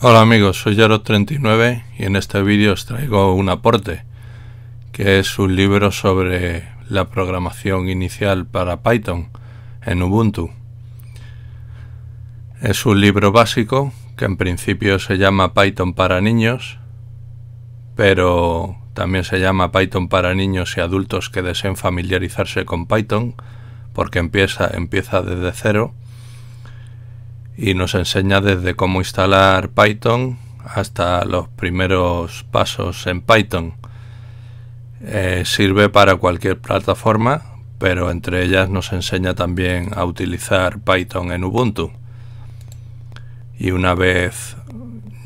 Hola amigos, soy Yarot39 y en este vídeo os traigo un aporte, que es un libro sobre la programación inicial para Python en Ubuntu. Es un libro básico que en principio se llama Python para niños, pero también se llama Python para niños y adultos que deseen familiarizarse con Python, porque empieza, empieza desde cero y nos enseña desde cómo instalar Python hasta los primeros pasos en Python. Eh, sirve para cualquier plataforma, pero entre ellas nos enseña también a utilizar Python en Ubuntu. Y una vez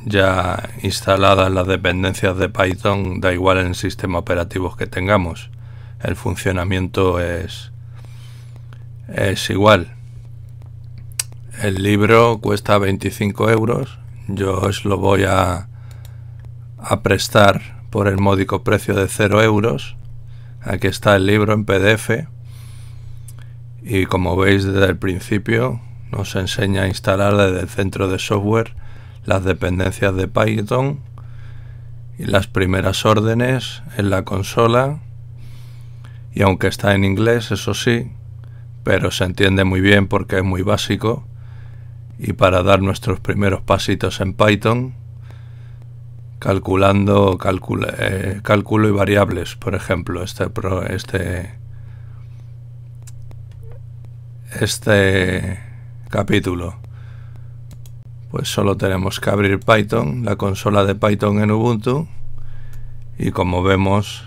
ya instaladas las dependencias de Python, da igual en el sistema operativo que tengamos. El funcionamiento es, es igual. El libro cuesta 25 euros. Yo os lo voy a, prestar por el módico precio de 0 euros. Aquí está el libro en PDF. Y como veis desde el principio, nos enseña a instalar desde el centro de software las dependencias de Python y las primeras órdenes en la consola. Y aunque está en inglés, eso sí, pero se entiende muy bien porque es muy básico y para dar nuestros primeros pasitos en Python, calculando eh, cálculo y variables, por ejemplo, este, este, este capítulo. Pues solo tenemos que abrir Python, la consola de Python en Ubuntu, y como vemos,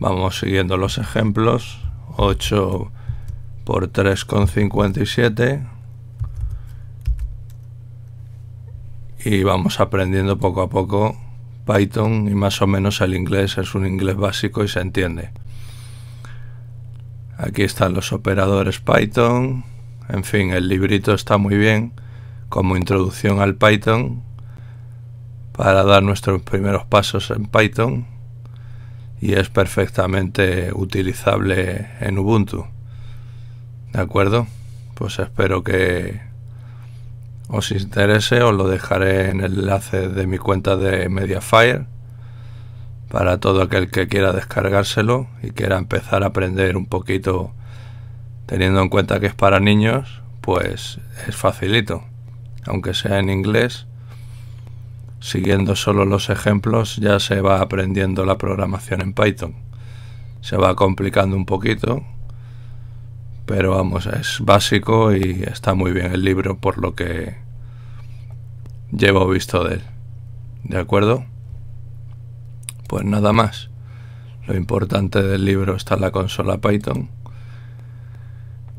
vamos siguiendo los ejemplos, 8 por 3,57 y vamos aprendiendo poco a poco Python y más o menos el inglés es un inglés básico y se entiende. Aquí están los operadores Python, en fin, el librito está muy bien como introducción al Python para dar nuestros primeros pasos en Python y es perfectamente utilizable en Ubuntu. ¿De acuerdo? Pues espero que os interese, os lo dejaré en el enlace de mi cuenta de Mediafire para todo aquel que quiera descargárselo y quiera empezar a aprender un poquito teniendo en cuenta que es para niños, pues es facilito, aunque sea en inglés. Siguiendo solo los ejemplos ya se va aprendiendo la programación en Python. Se va complicando un poquito, pero vamos, es básico y está muy bien el libro por lo que llevo visto de él. ¿De acuerdo? Pues nada más. Lo importante del libro está la consola Python.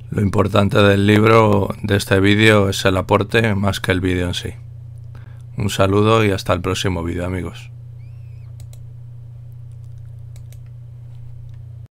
Lo importante del libro de este vídeo es el aporte más que el vídeo en sí. Un saludo y hasta el próximo vídeo amigos.